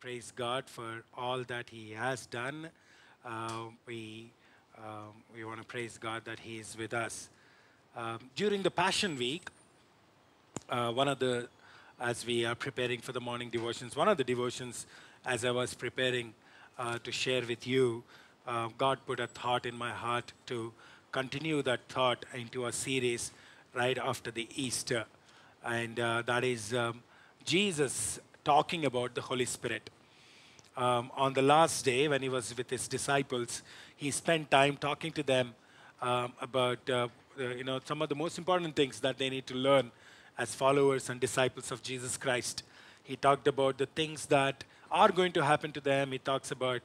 praise God for all that He has done. Uh, we um, we want to praise God that He is with us. Um, during the Passion Week, uh, one of the as we are preparing for the morning devotions, one of the devotions as I was preparing uh, to share with you, uh, God put a thought in my heart to continue that thought into a series right after the Easter, and uh, that is um, Jesus talking about the Holy Spirit. Um, on the last day, when he was with his disciples, he spent time talking to them um, about uh, you know some of the most important things that they need to learn as followers and disciples of Jesus Christ. He talked about the things that are going to happen to them. He talks about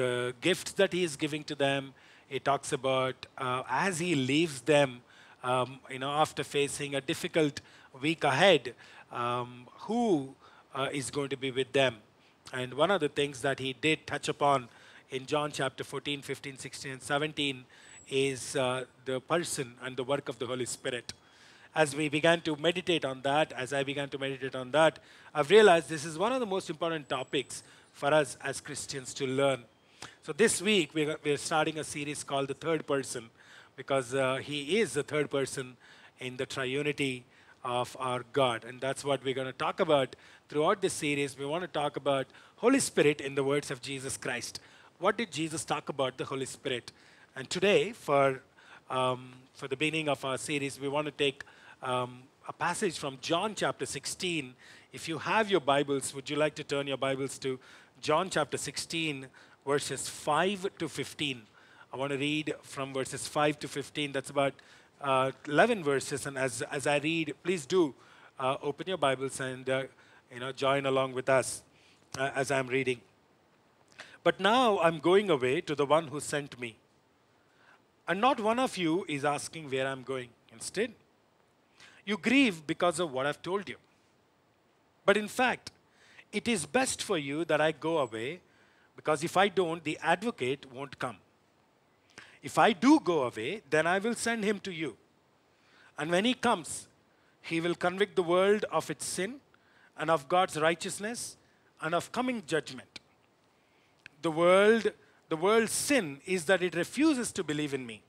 the gifts that he is giving to them. He talks about uh, as he leaves them, um, you know, after facing a difficult week ahead, um, who uh, is going to be with them. And one of the things that he did touch upon in John chapter 14, 15, 16, and 17 is uh, the person and the work of the Holy Spirit. As we began to meditate on that, as I began to meditate on that, I've realized this is one of the most important topics for us as Christians to learn. So this week, we're, we're starting a series called The Third Person because uh, he is the third person in the triunity of our God. And that's what we're going to talk about throughout this series. We want to talk about Holy Spirit in the words of Jesus Christ. What did Jesus talk about the Holy Spirit? And today, for, um, for the beginning of our series, we want to take um, a passage from John chapter 16. If you have your Bibles, would you like to turn your Bibles to John chapter 16, verses 5 to 15? I want to read from verses 5 to 15. That's about uh, 11 verses. And as, as I read, please do uh, open your Bibles and uh, you know, join along with us uh, as I'm reading. But now I'm going away to the one who sent me. And not one of you is asking where I'm going. Instead, you grieve because of what I've told you. But in fact, it is best for you that I go away because if I don't, the advocate won't come if I do go away, then I will send him to you. And when he comes, he will convict the world of its sin and of God's righteousness and of coming judgment. The world, the world's sin is that it refuses to believe in me.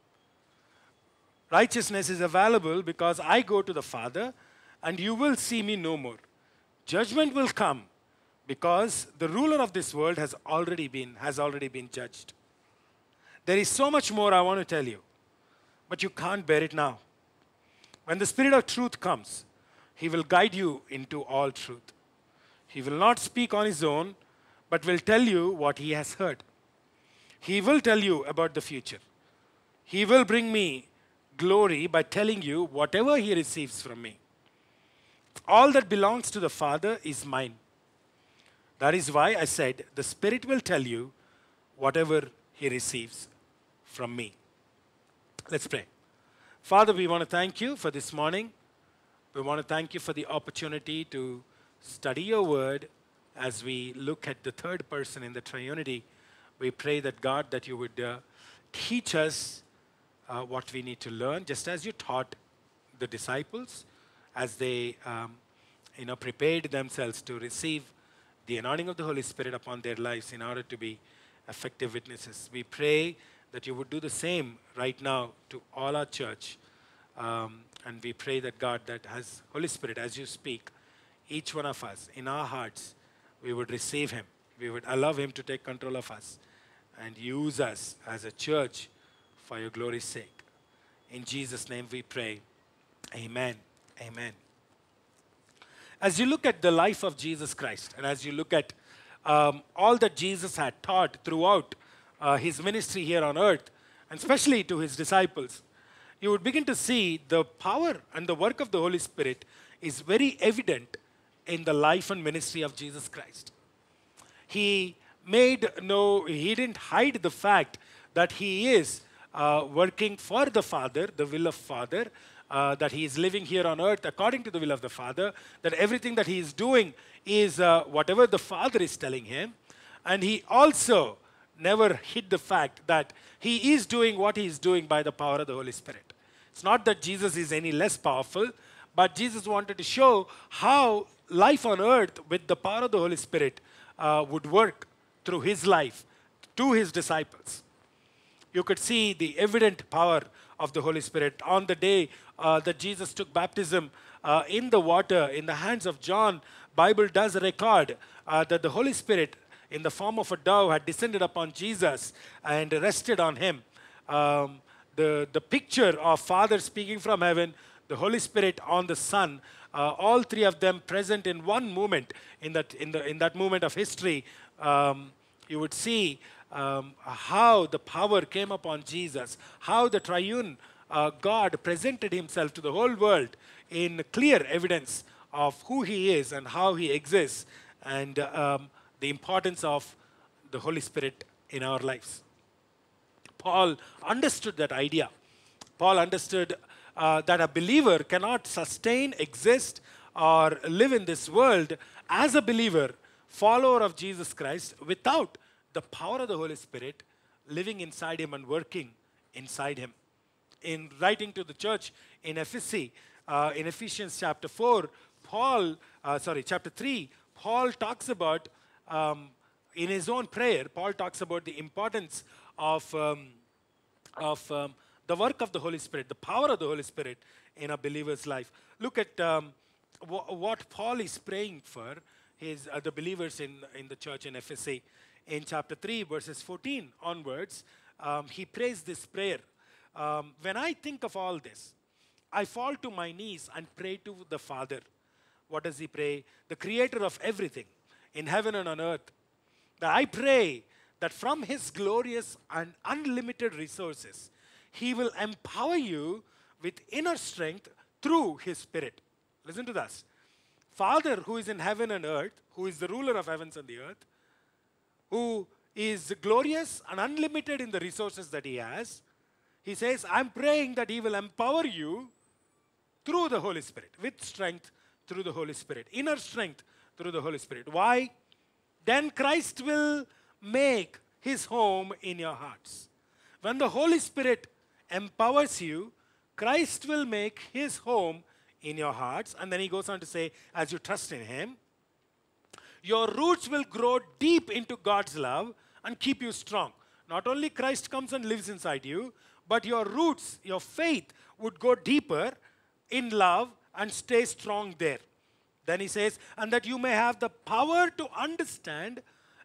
Righteousness is available because I go to the Father and you will see me no more. Judgment will come because the ruler of this world has already been has already been judged. There is so much more I want to tell you, but you can't bear it now. When the Spirit of truth comes, He will guide you into all truth. He will not speak on His own, but will tell you what He has heard. He will tell you about the future. He will bring me glory by telling you whatever He receives from me. All that belongs to the Father is mine. That is why I said the Spirit will tell you whatever He receives from me. Let's pray. Father, we want to thank you for this morning. We want to thank you for the opportunity to study your word as we look at the third person in the Trinity. We pray that God, that you would uh, teach us uh, what we need to learn, just as you taught the disciples as they, um, you know, prepared themselves to receive the anointing of the Holy Spirit upon their lives in order to be effective witnesses. We pray that you would do the same right now to all our church. Um, and we pray that God, that has Holy Spirit, as you speak, each one of us in our hearts, we would receive Him. We would allow Him to take control of us and use us as a church for your glory's sake. In Jesus' name we pray. Amen. Amen. As you look at the life of Jesus Christ and as you look at um, all that Jesus had taught throughout uh, his ministry here on earth, and especially to his disciples, you would begin to see the power and the work of the Holy Spirit is very evident in the life and ministry of Jesus Christ. He made no, he didn't hide the fact that he is uh, working for the Father, the will of Father, uh, that he is living here on earth according to the will of the Father, that everything that he is doing is uh, whatever the Father is telling him. And he also never hid the fact that he is doing what he is doing by the power of the Holy Spirit. It's not that Jesus is any less powerful, but Jesus wanted to show how life on earth with the power of the Holy Spirit uh, would work through his life to his disciples. You could see the evident power of the Holy Spirit on the day uh, that Jesus took baptism uh, in the water in the hands of John. Bible does record uh, that the Holy Spirit in the form of a dove had descended upon Jesus and rested on him. Um, the, the picture of Father speaking from heaven, the Holy Spirit on the Son, uh, all three of them present in one moment, in that, in the, in that moment of history, um, you would see um, how the power came upon Jesus, how the triune uh, God presented himself to the whole world in clear evidence of who he is and how he exists. And um, the importance of the Holy Spirit in our lives. Paul understood that idea. Paul understood uh, that a believer cannot sustain, exist, or live in this world as a believer, follower of Jesus Christ, without the power of the Holy Spirit living inside him and working inside him. In writing to the church in Ephesus, uh, in Ephesians chapter 4, Paul, uh, sorry, chapter 3, Paul talks about um, in his own prayer, Paul talks about the importance of, um, of um, the work of the Holy Spirit, the power of the Holy Spirit in a believer's life. Look at um, what Paul is praying for his, uh, the believers in, in the church in FSA. In chapter 3, verses 14 onwards, um, he prays this prayer. Um, when I think of all this, I fall to my knees and pray to the Father. What does he pray? The creator of everything in heaven and on earth. That I pray that from His glorious and unlimited resources, He will empower you with inner strength through His Spirit. Listen to this. Father, who is in heaven and earth, who is the ruler of heavens and the earth, who is glorious and unlimited in the resources that He has, He says, I'm praying that He will empower you through the Holy Spirit, with strength through the Holy Spirit, inner strength through the Holy Spirit. Why? Then Christ will make his home in your hearts. When the Holy Spirit empowers you, Christ will make his home in your hearts. And then he goes on to say, as you trust in him, your roots will grow deep into God's love and keep you strong. Not only Christ comes and lives inside you, but your roots, your faith would go deeper in love and stay strong there. Then he says, and that you may have the power to understand,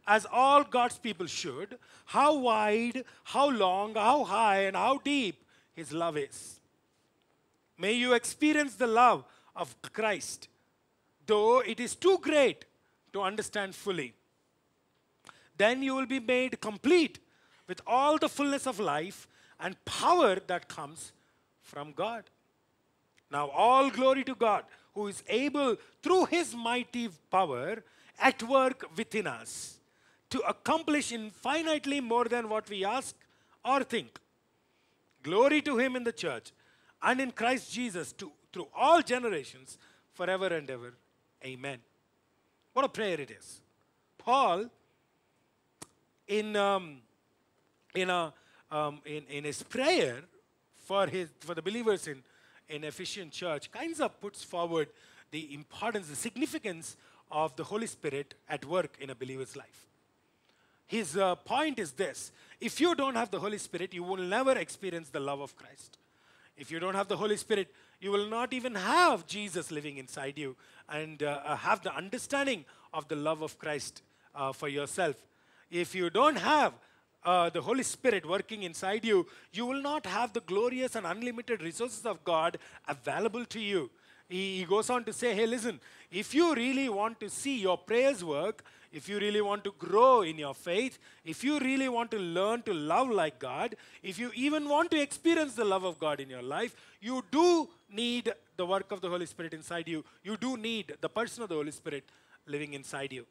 as all God's people should, how wide, how long, how high, and how deep his love is. May you experience the love of Christ, though it is too great to understand fully. Then you will be made complete with all the fullness of life and power that comes from God. Now, all glory to God who is able, through his mighty power, at work within us to accomplish infinitely more than what we ask or think. Glory to him in the church and in Christ Jesus to, through all generations, forever and ever. Amen. What a prayer it is. Paul, in, um, in, a, um, in, in his prayer for, his, for the believers in in Ephesian church kinds of puts forward the importance, the significance of the Holy Spirit at work in a believer's life. His uh, point is this if you don't have the Holy Spirit, you will never experience the love of Christ. If you don't have the Holy Spirit, you will not even have Jesus living inside you and uh, uh have the understanding of the love of Christ uh, for yourself. If you don't have uh, the Holy Spirit working inside you, you will not have the glorious and unlimited resources of God available to you. He, he goes on to say, hey, listen, if you really want to see your prayers work, if you really want to grow in your faith, if you really want to learn to love like God, if you even want to experience the love of God in your life, you do need the work of the Holy Spirit inside you. You do need the person of the Holy Spirit living inside you.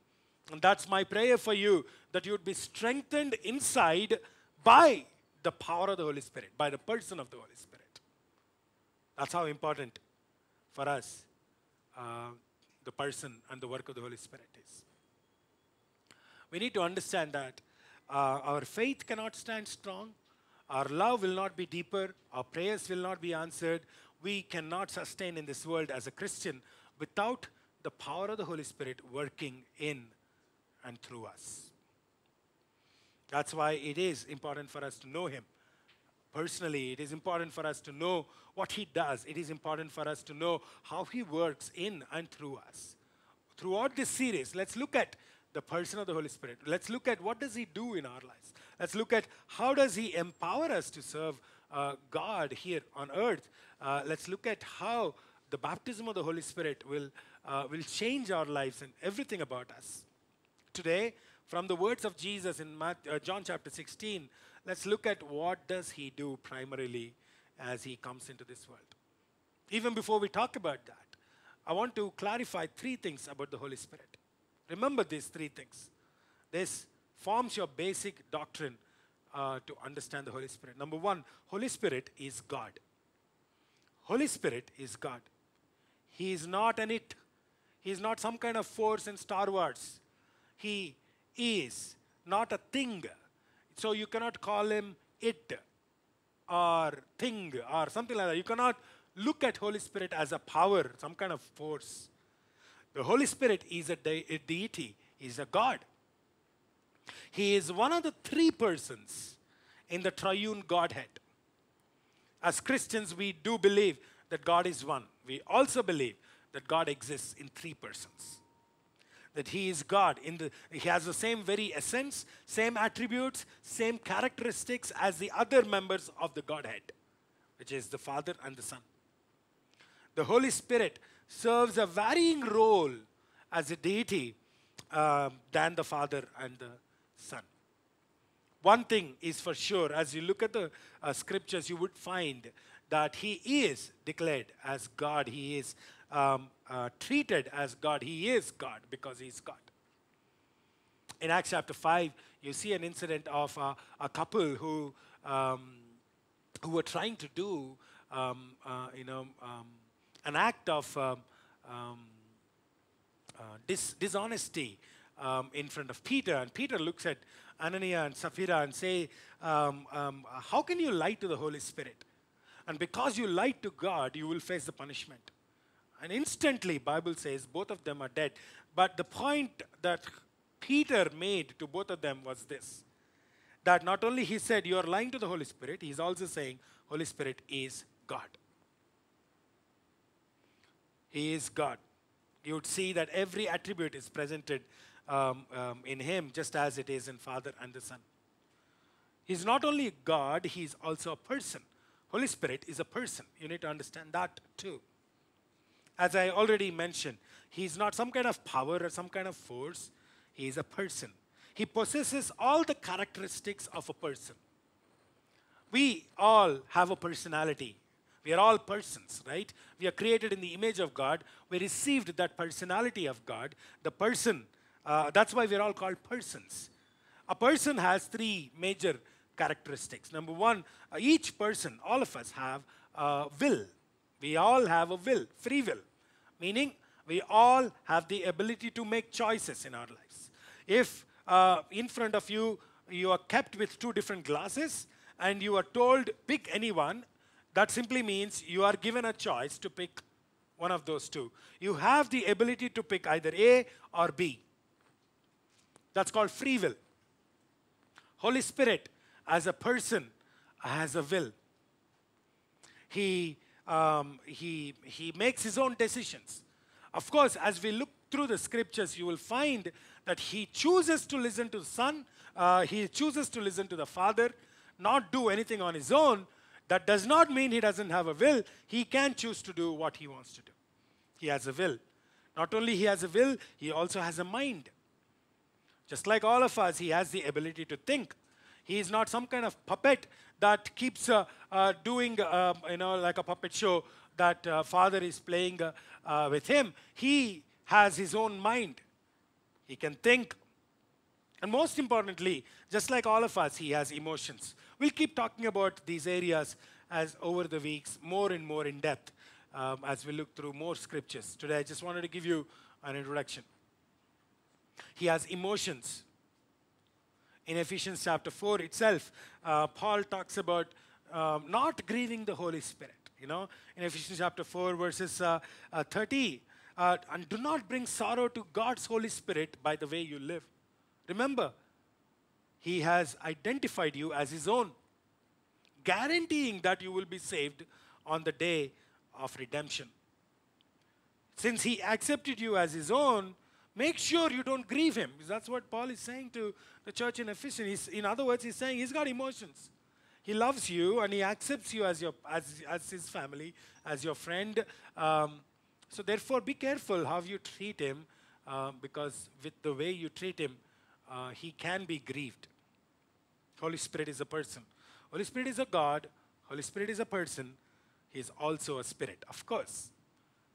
And that's my prayer for you that you'd be strengthened inside by the power of the Holy Spirit, by the person of the Holy Spirit. That's how important for us uh, the person and the work of the Holy Spirit is. We need to understand that uh, our faith cannot stand strong, our love will not be deeper, our prayers will not be answered. We cannot sustain in this world as a Christian without the power of the Holy Spirit working in and through us. That's why it is important for us to know Him personally. It is important for us to know what He does. It is important for us to know how He works in and through us. Throughout this series, let's look at the person of the Holy Spirit. Let's look at what does He do in our lives. Let's look at how does He empower us to serve uh, God here on earth. Uh, let's look at how the baptism of the Holy Spirit will, uh, will change our lives and everything about us today from the words of Jesus in uh, John chapter 16. Let's look at what does he do primarily as he comes into this world. Even before we talk about that, I want to clarify three things about the Holy Spirit. Remember these three things. This forms your basic doctrine uh, to understand the Holy Spirit. Number one, Holy Spirit is God. Holy Spirit is God. He is not an it. He is not some kind of force in Star Wars. He is, not a thing. So you cannot call him it or thing or something like that. You cannot look at Holy Spirit as a power, some kind of force. The Holy Spirit is a, de- a deity, is a God. He is one of the three persons in the triune Godhead. As Christians, we do believe that God is one. We also believe that God exists in three persons that he is God. In the, he has the same very essence, same attributes, same characteristics as the other members of the Godhead, which is the Father and the Son. The Holy Spirit serves a varying role as a deity um, than the Father and the Son. One thing is for sure, as you look at the uh, scriptures, you would find that he is declared as God, he is um, uh, treated as God. He is God because He's God. In Acts chapter 5, you see an incident of uh, a couple who, um, who were trying to do um, uh, you know, um, an act of um, um, uh, dis- dishonesty in front of Peter. And Peter looks at Anania and Sapphira and say, How can you lie to the Holy Spirit? And because you lied to God, you will face the punishment. And instantly, Bible says, both of them are dead. But the point that Peter made to both of them was this. That not only he said, you are lying to the Holy Spirit, he's also saying, Holy Spirit is God. He is God. You would see that every attribute is presented um, um, in him just as it is in Father and the Son. He's not only God, he's also a person. Holy Spirit is a person. You need to understand that too as I already mentioned, he's not some kind of power or some kind of force. He is a person. He possesses all the characteristics of a person. We all have a personality. We are all persons, right? We are created in the image of God. We received that personality of God. The person, uh, that's why we're all called persons. A person has three major characteristics. Number one, uh, each person, all of us, have uh, will. We all have a will, free will, meaning we all have the ability to make choices in our lives. If uh, in front of you, you are kept with two different glasses and you are told, pick anyone, that simply means you are given a choice to pick one of those two. You have the ability to pick either A or B. That's called free will. Holy Spirit, as a person, has a will. He um, he, he makes his own decisions. Of course, as we look through the scriptures, you will find that he chooses to listen to the Son, uh, he chooses to listen to the Father, not do anything on his own. That does not mean he doesn't have a will. He can choose to do what he wants to do. He has a will. Not only he has a will, he also has a mind. Just like all of us, he has the ability to think. He is not some kind of puppet that keeps uh, uh, doing, um, you know, like a puppet show that uh, father is playing uh, uh, with him. He has his own mind. He can think. And most importantly, just like all of us, he has emotions. We'll keep talking about these areas as over the weeks, more and more in depth, um, as we look through more scriptures. Today, I just wanted to give you an introduction. He has emotions in Ephesians chapter 4 itself, uh, Paul talks about um, not grieving the Holy Spirit. You know, in Ephesians chapter 4, verses uh, uh 30, uh, and do not bring sorrow to God's Holy Spirit by the way you live. Remember, He has identified you as His own, guaranteeing that you will be saved on the day of redemption. Since He accepted you as His own, Make sure you don't grieve him. That's what Paul is saying to the church in Ephesus. He's, in other words, he's saying he's got emotions. He loves you and he accepts you as, your, as, as his family, as your friend. Um, so, therefore, be careful how you treat him uh, because with the way you treat him, uh, he can be grieved. Holy Spirit is a person. Holy Spirit is a God. Holy Spirit is a person. He is also a spirit, of course.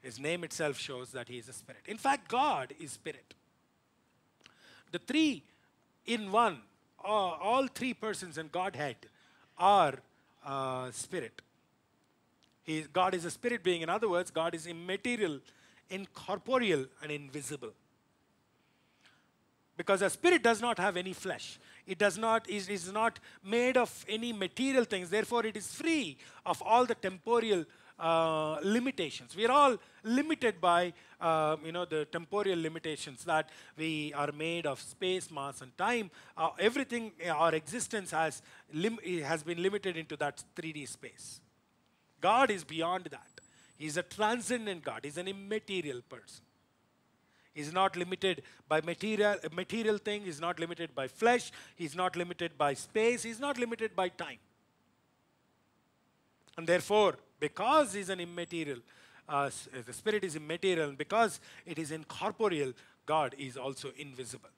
His name itself shows that he is a spirit. In fact, God is spirit. The three in one, all, all three persons in Godhead are uh, spirit. He, God is a spirit being. In other words, God is immaterial, incorporeal, and invisible. Because a spirit does not have any flesh. It does not is, is not made of any material things. Therefore, it is free of all the temporal uh, limitations. We are all limited by uh, you know the temporal limitations that we are made of space, mass, and time. Uh, everything, uh, our existence has has been limited into that 3D space. God is beyond that. He's a transcendent God. He's an immaterial person. He's not limited by material material thing. He's not limited by flesh. He's not limited by space. He's not limited by time. And therefore, because he's an immaterial, uh, uh, the spirit is immaterial, and because it is incorporeal, God is also invisible.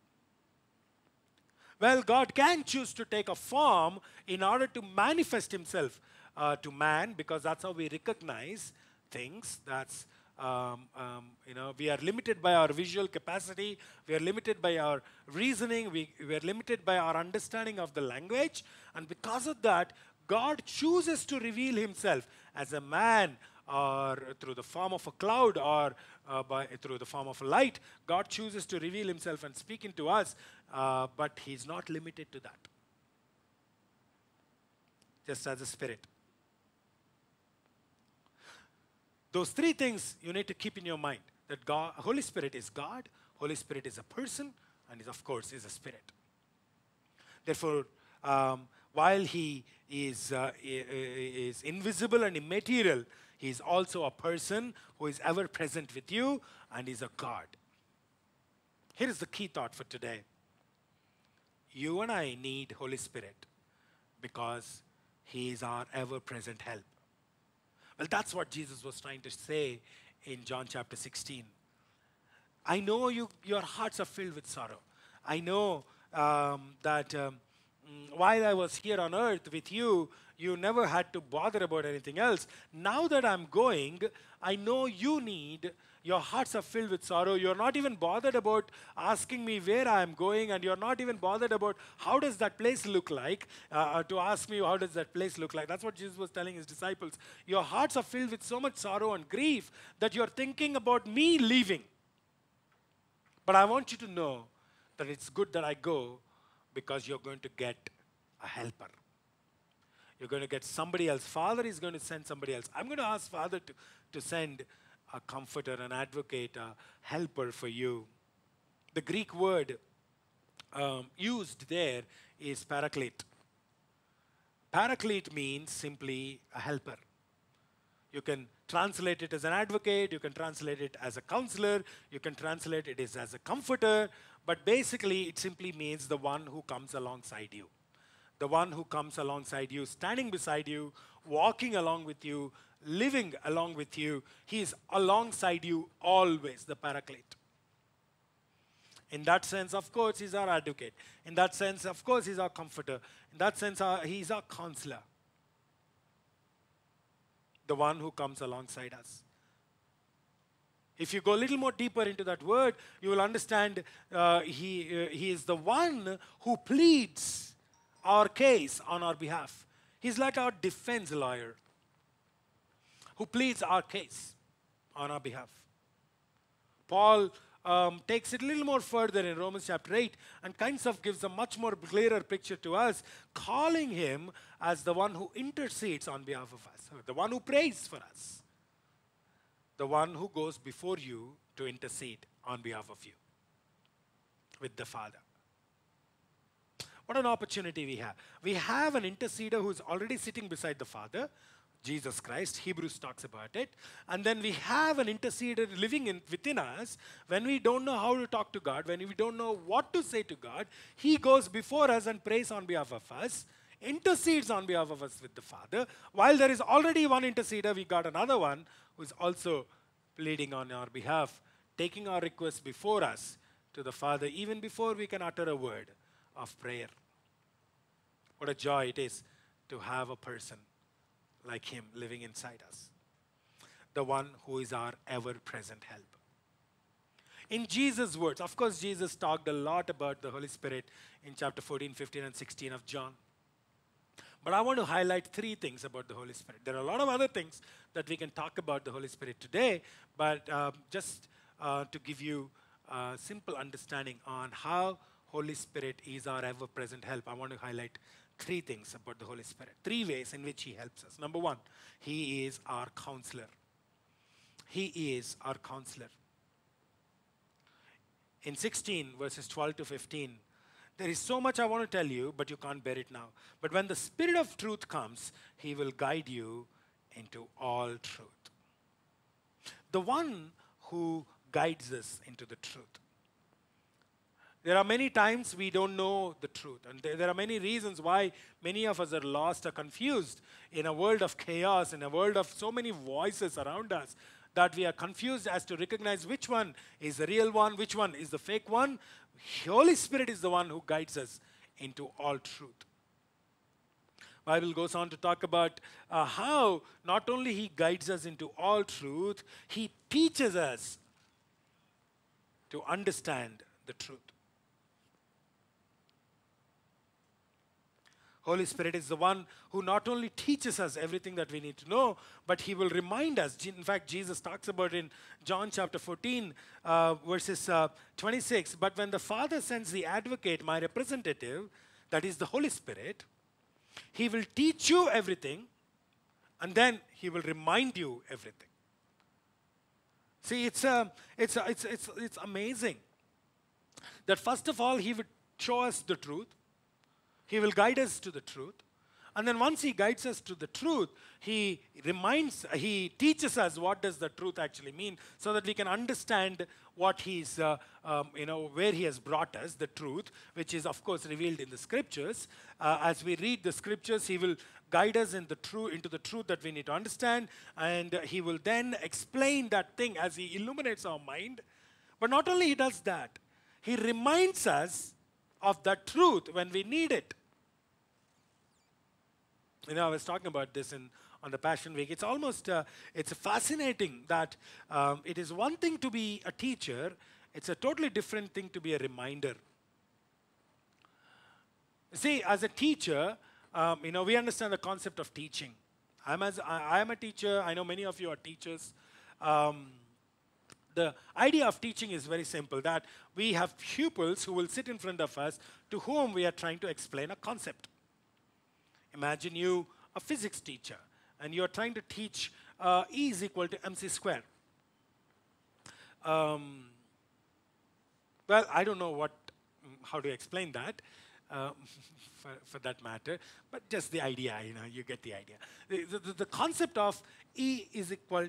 Well, God can choose to take a form in order to manifest himself uh, to man because that's how we recognize things. That's um, um, you know, we are limited by our visual capacity, we are limited by our reasoning, we, we are limited by our understanding of the language, and because of that, God chooses to reveal Himself as a man or through the form of a cloud or uh, by, through the form of light. God chooses to reveal himself and speak into us, uh, but he's not limited to that. Just as a spirit. Those three things you need to keep in your mind that God, Holy Spirit is God, Holy Spirit is a person, and is, of course, is a spirit. Therefore, um, while he is, uh, is invisible and immaterial, he is also a person who is ever present with you and is a God. Here is the key thought for today. You and I need Holy Spirit because he is our ever present help. Well, that's what Jesus was trying to say in John chapter 16. I know you, your hearts are filled with sorrow. I know um, that um, Mm, while I was here on earth with you, you never had to bother about anything else. Now that I'm going, I know you need, your hearts are filled with sorrow. You're not even bothered about asking me where I'm going, and you're not even bothered about how does that place look like, uh, uh, to ask me how does that place look like. That's what Jesus was telling his disciples. Your hearts are filled with so much sorrow and grief that you're thinking about me leaving. But I want you to know that it's good that I go because you're going to get a helper. You're going to get somebody else. Father is going to send somebody else. I'm going to ask Father to, to send a comforter, an advocate, a helper for you. The Greek word um, used there is paraclete. Paraclete means simply a helper. You can translate it as an advocate, you can translate it as a counselor, you can translate it as, as a comforter, but basically, it simply means the one who comes alongside you. The one who comes alongside you, standing beside you, walking along with you, living along with you. He is alongside you always, the paraclete. In that sense, of course, he's our advocate. In that sense, of course, he's our comforter. In that sense, our, uh, he's our counselor. The one who comes alongside us. If you go a little more deeper into that word, you will understand uh, he, uh, he is the one who pleads our case on our behalf. He's like our defense lawyer who pleads our case on our behalf. Paul um, takes it a little more further in Romans chapter 8 and kinds of gives a much more clearer picture to us, calling him as the one who intercedes on behalf of us, the one who prays for us the one who goes before you to intercede on behalf of you with the Father. What an opportunity we have. We have an interceder who's already sitting beside the Father, Jesus Christ. Hebrews talks about it. And then we have an interceder living in, within us. When we don't know how to talk to God, when we don't know what to say to God, He goes before us and prays on behalf of us, intercedes on behalf of us with the Father. While there is already one interceder, we got another one who is also pleading on our behalf, taking our requests before us to the Father, even before we can utter a word of prayer. What a joy it is to have a person like Him living inside us, the one who is our ever present help. In Jesus' words, of course, Jesus talked a lot about the Holy Spirit in chapter 14, 15, and 16 of John. But I want to highlight three things about the Holy Spirit. There are a lot of other things that we can talk about the Holy Spirit today, but uh, just uh, to give you a simple understanding on how Holy Spirit is our ever present help, I want to highlight three things about the Holy Spirit, three ways in which He helps us. Number one, He is our counselor. He is our counselor. In 16, verses 12 to 15, there is so much I want to tell you, but you can't bear it now. But when the Spirit of truth comes, He will guide you into all truth. The one who guides us into the truth. There are many times we don't know the truth, and there, are many reasons why many of us are lost or confused in a world of chaos, in a world of so many voices around us that we are confused as to recognize which one is the real one, which one is the fake one. Holy Spirit is the one who guides us into all truth. Bible goes on to talk about uh, how not only he guides us into all truth, he teaches us to understand the truth. Holy Spirit is the one who not only teaches us everything that we need to know, but He will remind us. In fact, Jesus talks about in John chapter 14, uh, verses uh, 26. But when the Father sends the advocate, my representative, that is the Holy Spirit, He will teach you everything and then He will remind you everything. See, it's, uh, it's, uh, it's, it's, it's amazing that first of all, He would show us the truth. He will guide us to the truth. And then once he guides us to the truth, he reminds, he teaches us what does the truth actually mean, so that we can understand what he's, uh, um, you know, where he has brought us, the truth, which is of course revealed in the scriptures. Uh, as we read the scriptures, he will guide us in the true, into the truth that we need to understand, and he will then explain that thing as he illuminates our mind. But not only he does that, he reminds us of that truth when we need it. You know, I was talking about this in on the Passion Week. It's almost uh, it's fascinating that um, it is one thing to be a teacher; it's a totally different thing to be a reminder. See, as a teacher, um, you know we understand the concept of teaching. I'm as I, am a teacher. I know many of you are teachers. Um, the idea of teaching is very simple, that we have pupils who will sit in front of us to whom we are trying to explain a concept. Imagine you a physics teacher and you're trying to teach uh, E is equal to mc squared. Um, well, I don't know what, mm, how to explain that. Uh, for, for, that matter, but just the idea, you know, you get the idea. The, the, the concept of E is equal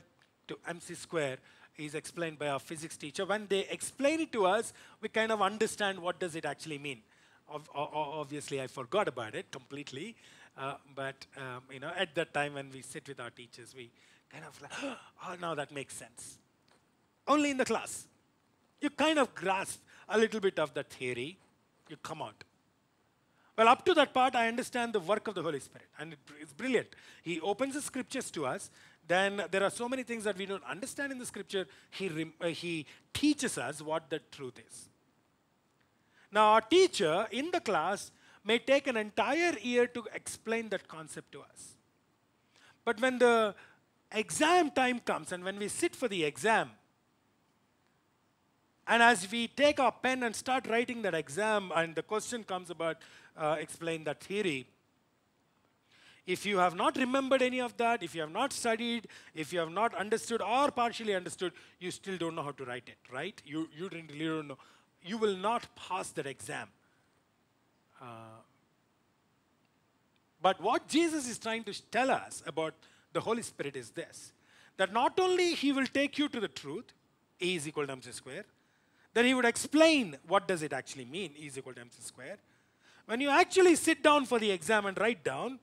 to mc square is explained by our physics teacher. When they explain it to us, we kind of understand what does it actually mean. obviously, I forgot about it completely. Uh, but um, you know, at that time when we sit with our teachers, we kind of like, oh, now that makes sense. Only in the class, you kind of grasp a little bit of the theory. You come out. Well, up to that part, I understand the work of the Holy Spirit, and it's brilliant. He opens the scriptures to us, then there are so many things that we don't understand in the scripture. He, uh, he teaches us what the truth is. Now, our teacher in the class may take an entire year to explain that concept to us. But when the exam time comes and when we sit for the exam, and as we take our pen and start writing that exam, and the question comes about uh, explain that theory, if you have not remembered any of that, if you have not studied, if you have not understood or partially understood, you still don't know how to write it, right? You, you really don't know. You will not pass that exam. Uh, but what Jesus is trying to tell us about the Holy Spirit is this that not only he will take you to the truth, A is equal to mc square, then he would explain what does it actually mean, E is equal to mc square. When you actually sit down for the exam and write down,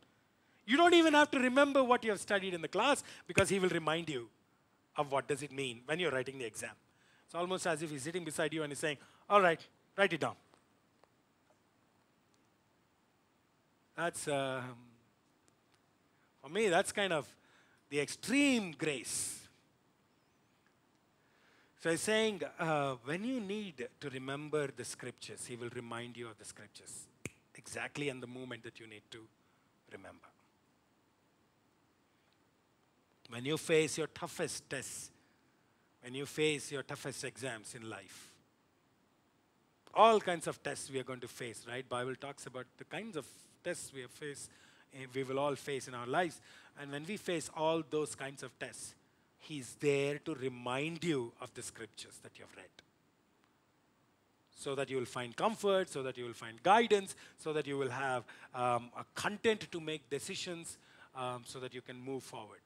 you don't even have to remember what you have studied in the class because he will remind you of what does it mean when you're writing the exam. It's almost as if he's sitting beside you and he's saying, all right, write it down. That's, um, for me, that's kind of the extreme grace. So he's saying, uh, when you need to remember the scriptures, he will remind you of the scriptures exactly in the moment that you need to remember when you face your toughest tests, when you face your toughest exams in life, all kinds of tests we are going to face, right? Bible talks about the kinds of tests we face, eh, we will all face in our lives. And when we face all those kinds of tests, He's there to remind you of the scriptures that you have read. So that you will find comfort, so that you will find guidance, so that you will have um, a content to make decisions, um, so that you can move forward.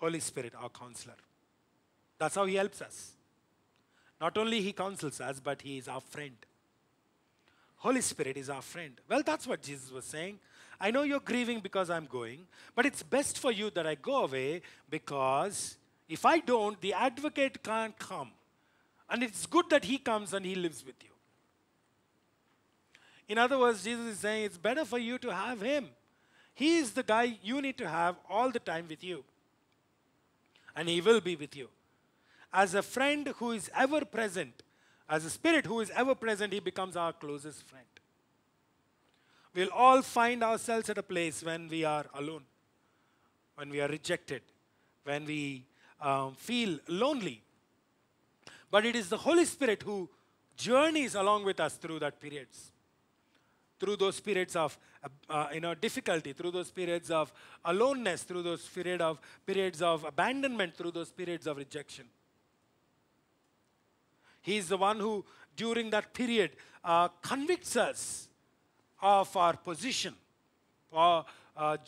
Holy Spirit, our counselor. That's how He helps us. Not only He counsels us, but He is our friend. Holy Spirit is our friend. Well, that's what Jesus was saying. I know you're grieving because I'm going, but it's best for you that I go away because if I don't, the advocate can't come. And it's good that he comes and he lives with you. In other words, Jesus is saying it's better for you to have him. He is the guy you need to have all the time with you and He will be with you. As a friend who is ever present, as a spirit who is ever present, He becomes our closest friend. We'll all find ourselves at a place when we are alone, when we are rejected, when we um, feel lonely. But it is the Holy Spirit who journeys along with us through that periods through those periods of uh, uh, you know difficulty through those periods of aloneness through those period of periods of abandonment through those periods of rejection he is the one who during that period uh, convicts us of our position uh,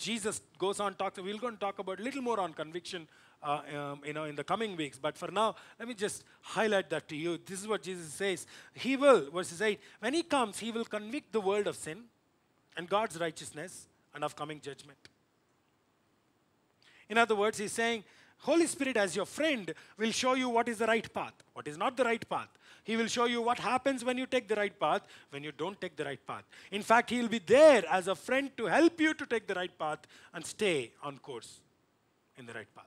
jesus goes on talks we'll go and talk about a little more on conviction uh, um, you know, in the coming weeks. But for now, let me just highlight that to you. This is what Jesus says. He will, verses 8, when he comes, he will convict the world of sin and God's righteousness and of coming judgment. In other words, he's saying, Holy Spirit, as your friend, will show you what is the right path, what is not the right path. He will show you what happens when you take the right path, when you don't take the right path. In fact, He'll be there as a friend to help you to take the right path and stay on course in the right path.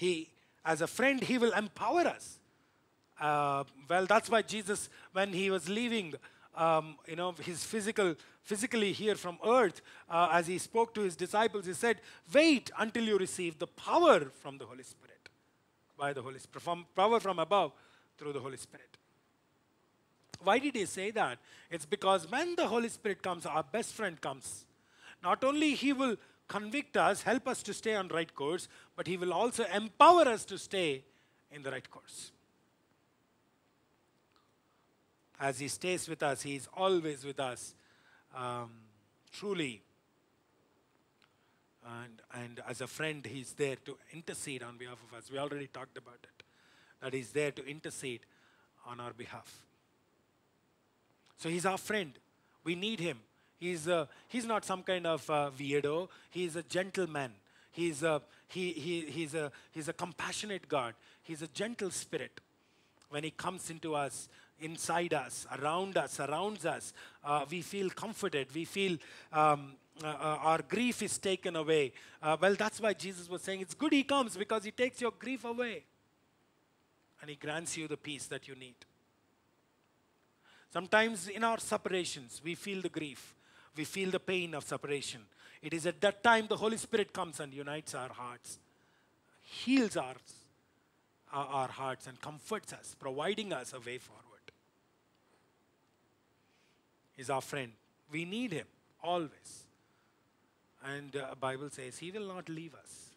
He, as a friend, He will empower us. Uh, well, that's why Jesus, when He was leaving, um, you know, His physical, physically here from earth, uh, as He spoke to His disciples, He said, "Wait until you receive the power from the Holy Spirit, by the Holy Spirit, from power from above through the Holy Spirit." Why did he say that? It's because when the Holy Spirit comes, our best friend comes. Not only he will convict us, help us to stay on right course, but He will also empower us to stay in the right course. As He stays with us, He is always with us, um, truly. And, and as a friend, He's there to intercede on behalf of us. We already talked about it, that He's there to intercede on our behalf. So He's our friend. We need Him. He's, a, he's not some kind of weirdo. He's a gentleman. He's a, he, he, he's, a, he's a compassionate God. He's a gentle spirit. When He comes into us, inside us, around us, surrounds us, uh, we feel comforted. We feel um, uh, uh our grief is taken away. Uh, well, that's why Jesus was saying it's good He comes because He takes your grief away and He grants you the peace that you need. Sometimes in our separations, we feel the grief we feel the pain of separation. It is at that time the Holy Spirit comes and unites our hearts, heals our, our hearts, and comforts us, providing us a way forward. He's our friend. We need Him always. And the uh, Bible says He will not leave us.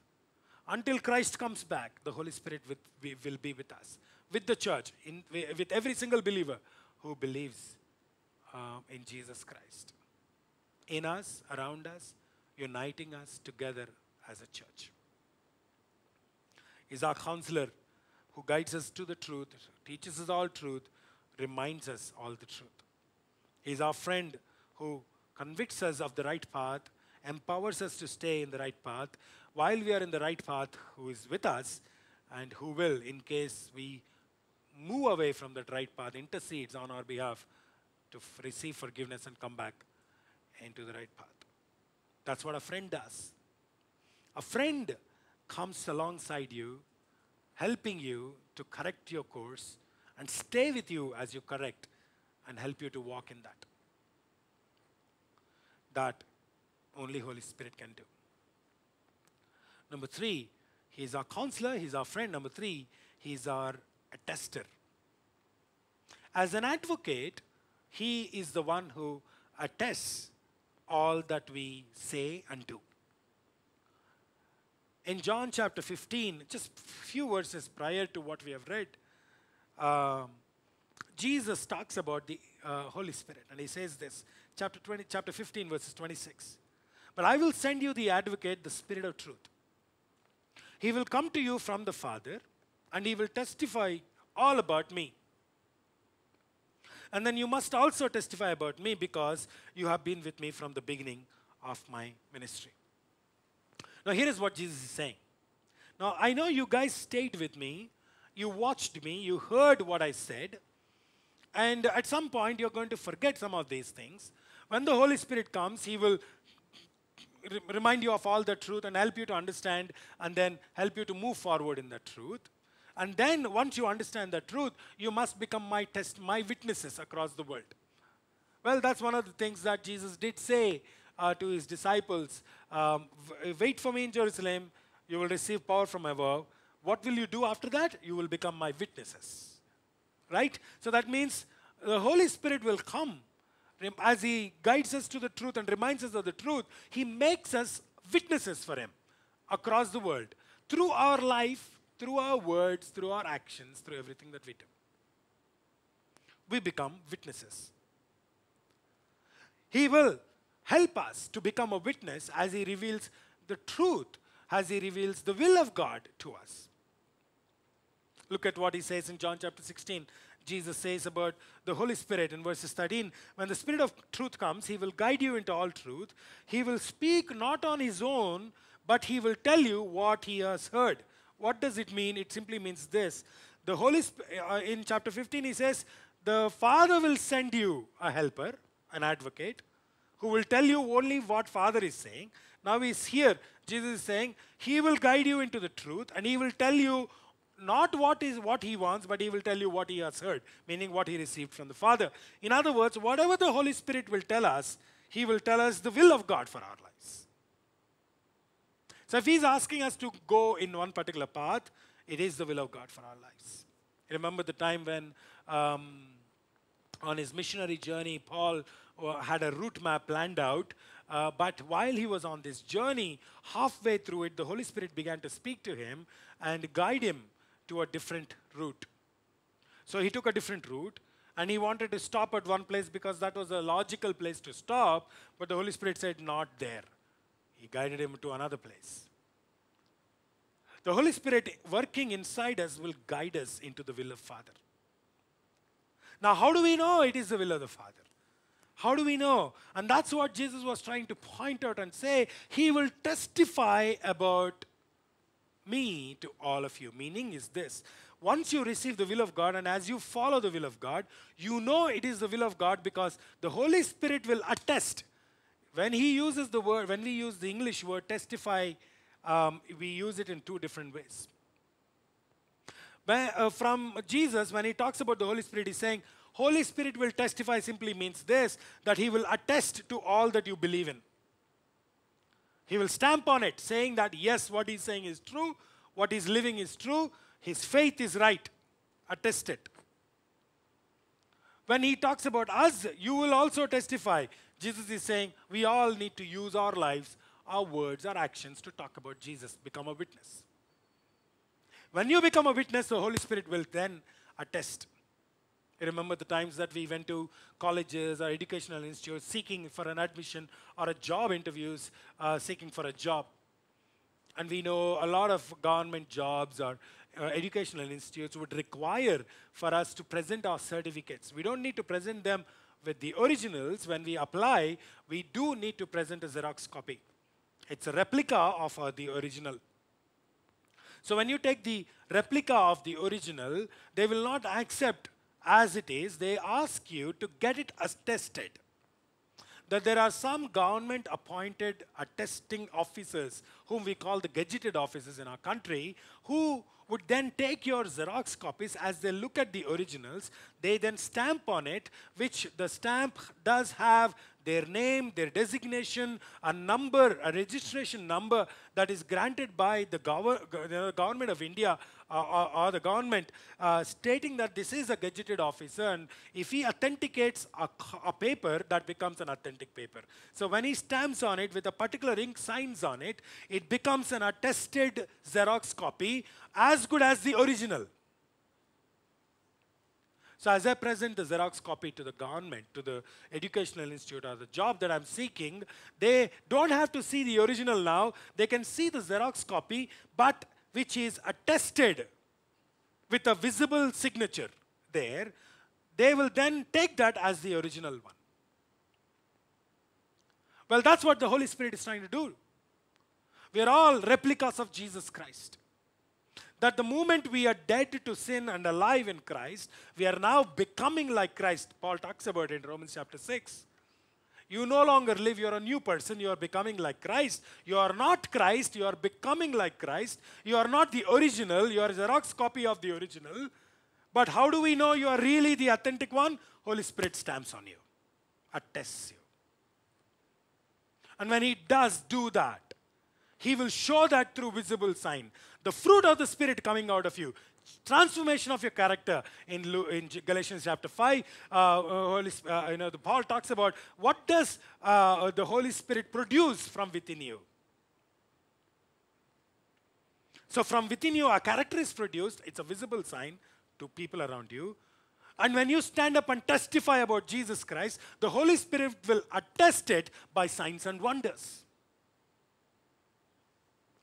Until Christ comes back, the Holy Spirit with, will be with us, with the church, in, with every single believer who believes uh, in Jesus Christ in us, around us, uniting us together as a church. Is our counselor who guides us to the truth, teaches us all truth, reminds us all the truth. He is our friend who convicts us of the right path, empowers us to stay in the right path, while we are in the right path, who is with us and who will, in case we move away from that right path, intercedes on our behalf to receive forgiveness and come back into the right path. That's what a friend does. A friend comes alongside you, helping you to correct your course and stay with you as you correct and help you to walk in that. That only Holy Spirit can do. Number three, He is our counselor, He is our friend. Number three, He is our attester. As an advocate, He is the one who attests all that we say and do. In John chapter 15, just few verses prior to what we have read, um, Jesus talks about the uh, Holy Spirit, and he says this, chapter 20, chapter 15, verses 26. But I will send you the Advocate, the Spirit of Truth. He will come to you from the Father, and he will testify all about me. And then you must also testify about me because you have been with me from the beginning of my ministry. Now, here is what Jesus is saying. Now, I know you guys stayed with me, you watched me, you heard what I said, and at some point you're going to forget some of these things. When the Holy Spirit comes, He will remind you of all the truth and help you to understand and then help you to move forward in the truth. And then once you understand the truth, you must become my test, my witnesses across the world. Well, that's one of the things that Jesus did say uh, to his disciples. Um, wait for me in Jerusalem. You will receive power from above. What will you do after that? You will become my witnesses. Right? So that means the Holy Spirit will come as he guides us to the truth and reminds us of the truth. He makes us witnesses for him across the world. Through our life, through our words, through our actions, through everything that we do. We become witnesses. He will help us to become a witness as He reveals the truth, as He reveals the will of God to us. Look at what He says in John chapter 16. Jesus says about the Holy Spirit in verses 13 when the Spirit of truth comes, He will guide you into all truth. He will speak not on His own, but He will tell you what He has heard what does it mean? It simply means this. The Holy uh, in chapter 15 he says, "The Father will send you a helper, an advocate, who will tell you only what Father is saying." Now he's here. Jesus is saying, "He will guide you into the truth, and he will tell you not what is what he wants, but he will tell you what he has heard, meaning what he received from the Father. In other words, whatever the Holy Spirit will tell us, he will tell us the will of God for our lives. So if he's asking us to go in one particular path, it is the will of God for our lives. I remember the time when um, on his missionary journey, Paul uh, had a route map planned out. Uh, but while he was on this journey, halfway through it, the Holy Spirit began to speak to him and guide him to a different route. So he took a different route and he wanted to stop at one place because that was a logical place to stop, but the Holy Spirit said, Not there. He guided him to another place. The Holy Spirit working inside us will guide us into the will of Father. Now, how do we know it is the will of the Father? How do we know? And that's what Jesus was trying to point out and say, He will testify about me to all of you. Meaning is this once you receive the will of God and as you follow the will of God, you know it is the will of God because the Holy Spirit will attest when he uses the word, when we use the English word testify, um, we use it in two different ways. When, uh, from Jesus, when he talks about the Holy Spirit, he's saying, Holy Spirit will testify simply means this that he will attest to all that you believe in. He will stamp on it, saying that yes, what he's saying is true, what he's living is true, his faith is right. Attest it. When he talks about us, you will also testify. Jesus is saying we all need to use our lives, our words, our actions to talk about Jesus, become a witness. When you become a witness, the Holy Spirit will then attest. remember the times that we went to colleges or educational institutes seeking for an admission or a job interviews, uh, seeking for a job. And we know a lot of government jobs or uh, educational institutes would require for us to present our certificates. We don't need to present them with the originals, when we apply, we do need to present a Xerox copy. It's a replica of uh, the original. So when you take the replica of the original, they will not accept as it is. They ask you to get it attested. That there are some government appointed attesting uh, officers, whom we call the gadgeted officers in our country, who would then take your Xerox copies as they look at the originals. They then stamp on it, which the stamp does have their name, their designation, a number, a registration number that is granted by the government of India uh, or, uh, or, the government uh, stating that this is a gadgeted officer and if he authenticates a, a, paper, that becomes an authentic paper. So when he stamps on it with a particular ink signs on it, it becomes an attested Xerox copy as good as the original. So as I present the Xerox copy to the government, to the educational institute or the job that I'm seeking, they don't have to see the original now. They can see the Xerox copy, but which is attested with a visible signature there. They will then take that as the original one. Well, that's what the Holy Spirit is trying to do. We are all replicas of Jesus Christ that the moment we are dead to sin and alive in Christ, we are now becoming like Christ. Paul talks about it in Romans chapter 6. You no longer live, you're a new person, you are becoming like Christ. You are not Christ, you are becoming like Christ. You are not the original, you are a Xerox copy of the original. But how do we know you are really the authentic one? Holy Spirit stamps on you, attests you. And when He does do that, he will show that through visible sign. The fruit of the Spirit coming out of you, transformation of your character in, in galatians chapter 5 uh, uh holy, uh, you know the paul talks about what does uh, uh, the holy spirit produce from within you so from within you a character is produced it's a visible sign to people around you and when you stand up and testify about jesus christ the holy spirit will attest it by signs and wonders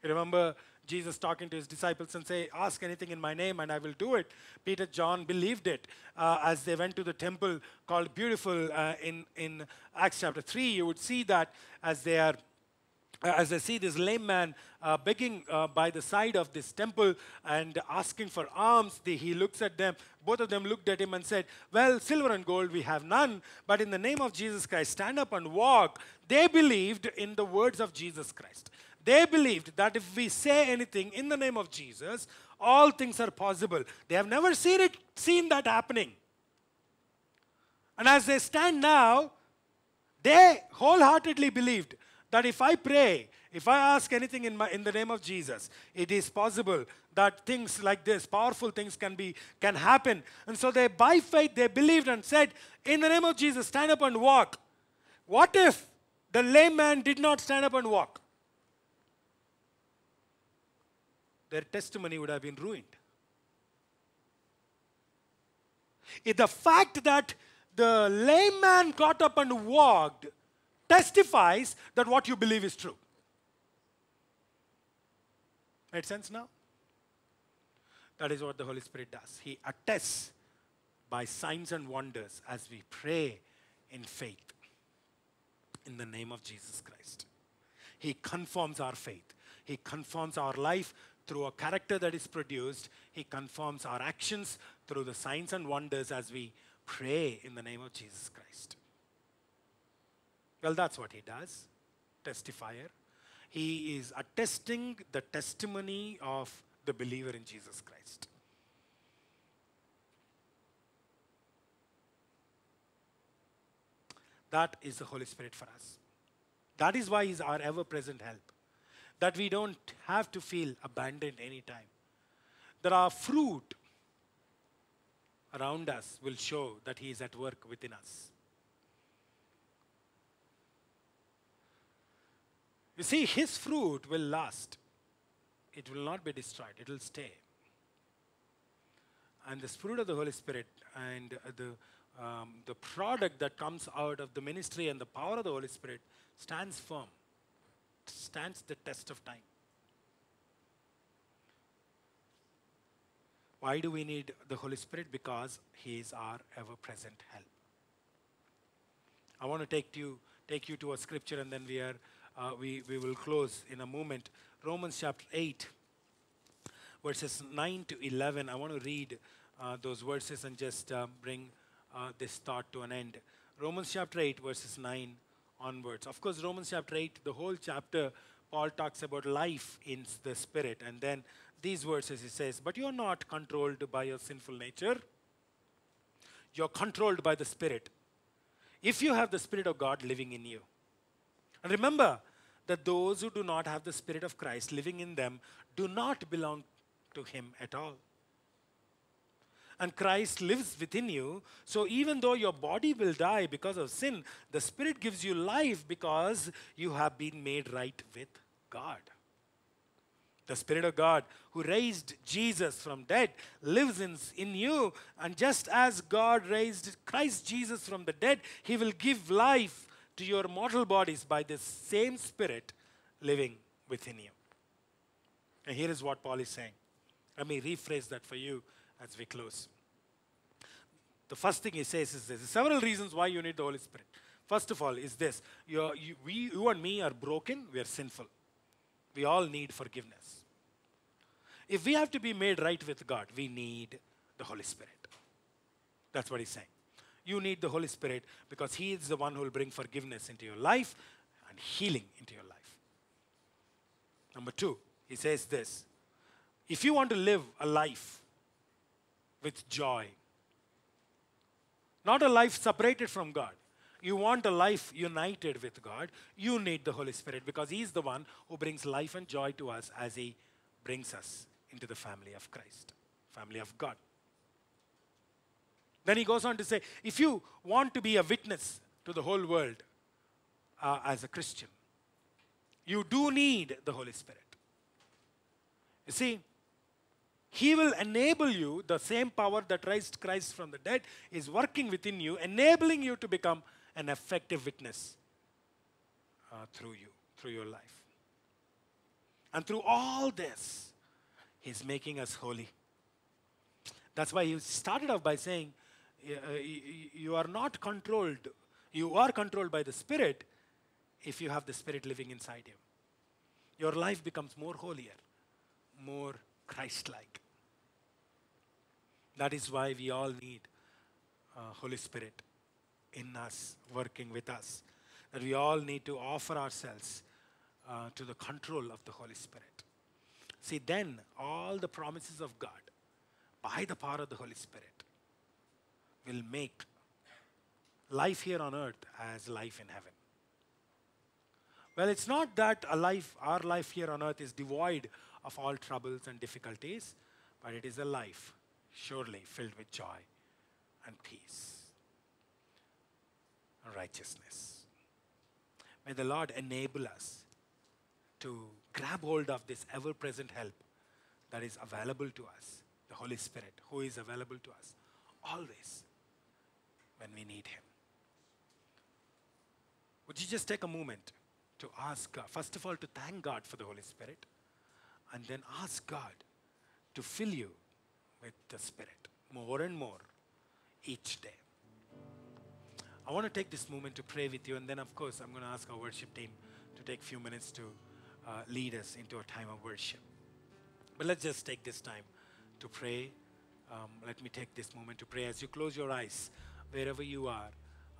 Remember Jesus talking to his disciples and say, ask anything in my name and I will do it. Peter, John believed it uh, as they went to the temple called Beautiful uh, in, in Acts chapter 3. You would see that as they are uh, as I see this lame man uh, begging uh, by the side of this temple and asking for alms, the, he looks at them. Both of them looked at him and said, Well, silver and gold we have none, but in the name of Jesus Christ, stand up and walk. They believed in the words of Jesus Christ. They believed that if we say anything in the name of Jesus, all things are possible. They have never seen it, seen that happening. And as they stand now, they wholeheartedly believed that if I pray, if I ask anything in, my, in the name of Jesus, it is possible that things like this, powerful things can be can happen. And so they by faith they believed and said, In the name of Jesus, stand up and walk. What if the lame man did not stand up and walk? their testimony would have been ruined. If the fact that the lame man got up and walked testifies that what you believe is true. Made sense now? That is what the Holy Spirit does. He attests by signs and wonders as we pray in faith in the name of Jesus Christ. He confirms our faith. He confirms our life through a character that is produced, He confirms our actions through the signs and wonders as we pray in the name of Jesus Christ. Well, that's what He does, testifier. He is attesting the testimony of the believer in Jesus Christ. That is the Holy Spirit for us. That is why He's our ever present help that we don't have to feel abandoned anytime. That our fruit around us will show that He is at work within us. You see, His fruit will last, it will not be destroyed, it will stay. And the fruit of the Holy Spirit and uh, the, um, the product that comes out of the ministry and the power of the Holy Spirit stands firm stands the test of time. Why do we need the Holy Spirit? Because He is our ever present help. I want to take you, take you to a scripture and then we, are, uh, we, we will close in a moment. Romans chapter 8, verses 9 to 11. I want to read uh, those verses and just uh, bring uh, this thought to an end. Romans chapter 8, verses 9 onwards. Of course, Romans chapter 8, the whole chapter, Paul talks about life in the Spirit. And then these verses he says, But you're not controlled by your sinful nature, you're controlled by the Spirit. If you have the Spirit of God living in you. And remember that those who do not have the Spirit of Christ living in them do not belong to Him at all and Christ lives within you. So even though your body will die because of sin, the Spirit gives you life because you have been made right with God. The Spirit of God, who raised Jesus from dead, lives in, in you. And just as God raised Christ Jesus from the dead, He will give life to your mortal bodies by the same Spirit living within you. And here is what Paul is saying. Let me rephrase that for you as we close. The first thing he says is this. Several reasons why you need the Holy Spirit. First of all, is this. You, you, we, you and me are broken. We are sinful. We all need forgiveness. If we have to be made right with God, we need the Holy Spirit. That's what he's saying. You need the Holy Spirit because he is the one who will bring forgiveness into your life and healing into your life. Number two, he says this if you want to live a life with joy. Not a life separated from God. You want a life united with God. You need the Holy Spirit because He is the one who brings life and joy to us as He brings us into the family of Christ, family of God. Then he goes on to say, if you want to be a witness to the whole world uh, as a Christian, you do need the Holy Spirit. You see, he will enable you, the same power that raised Christ from the dead is working within you, enabling you to become an effective witness uh, through you, through your life. And through all this, He's making us holy. That's why He started off by saying, uh, You are not controlled, you are controlled by the Spirit if you have the Spirit living inside you. Your life becomes more holier, more Christ like. That is why we all need uh, Holy Spirit in us, working with us. That we all need to offer ourselves uh, to the control of the Holy Spirit. See, then all the promises of God by the power of the Holy Spirit will make life here on earth as life in heaven. Well, it's not that a life, our life here on earth is devoid of all troubles and difficulties, but it is a life surely filled with joy and peace and righteousness. May the Lord enable us to grab hold of this ever present help that is available to us, the Holy Spirit, who is available to us always when we need Him. Would you just take a moment to ask, uh, first of all, to thank God for the Holy Spirit? and then ask God to fill you with the Spirit more and more each day. I want to take this moment to pray with you, and then, of course, I'm going to ask our worship team to take a few minutes to uh, lead us into a time of worship. But let's just take this time to pray. Um, let me take this moment to pray. As you close your eyes, wherever you are,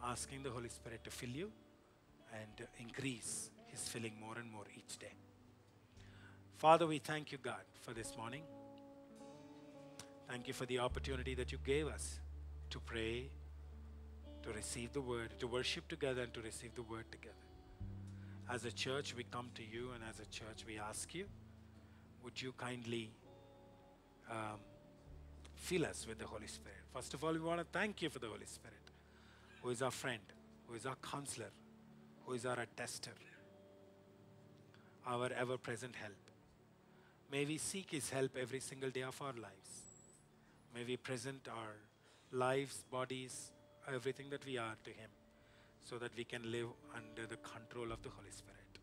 asking the Holy Spirit to fill you and increase His filling more and more each day. Father, we thank you, God, for this morning. Thank you for the opportunity that you gave us to pray, to receive the word, to worship together, and to receive the word together. As a church, we come to you, and as a church, we ask you, would you kindly um, fill us with the Holy Spirit? First of all, we want to thank you for the Holy Spirit, who is our friend, who is our counselor, who is our attester, our ever present help. May we seek His help every single day of our lives. May we present our lives, bodies, everything that we are to Him so that we can live under the control of the Holy Spirit,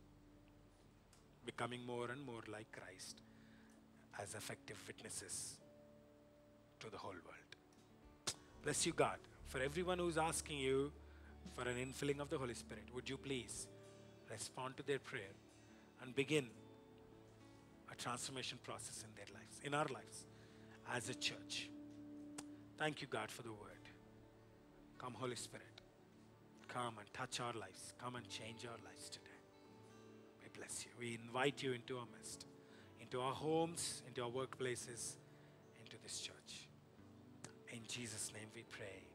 becoming more and more like Christ as effective witnesses to the whole world. Bless you, God. For everyone who's asking you for an infilling of the Holy Spirit, would you please respond to their prayer and begin a transformation process in their lives, in our lives, as a church. Thank you, God, for the word. Come, Holy Spirit. Come and touch our lives. Come and change our lives today. We bless you. We invite you into our midst, into our homes, into our workplaces, into this church. In Jesus' name we pray.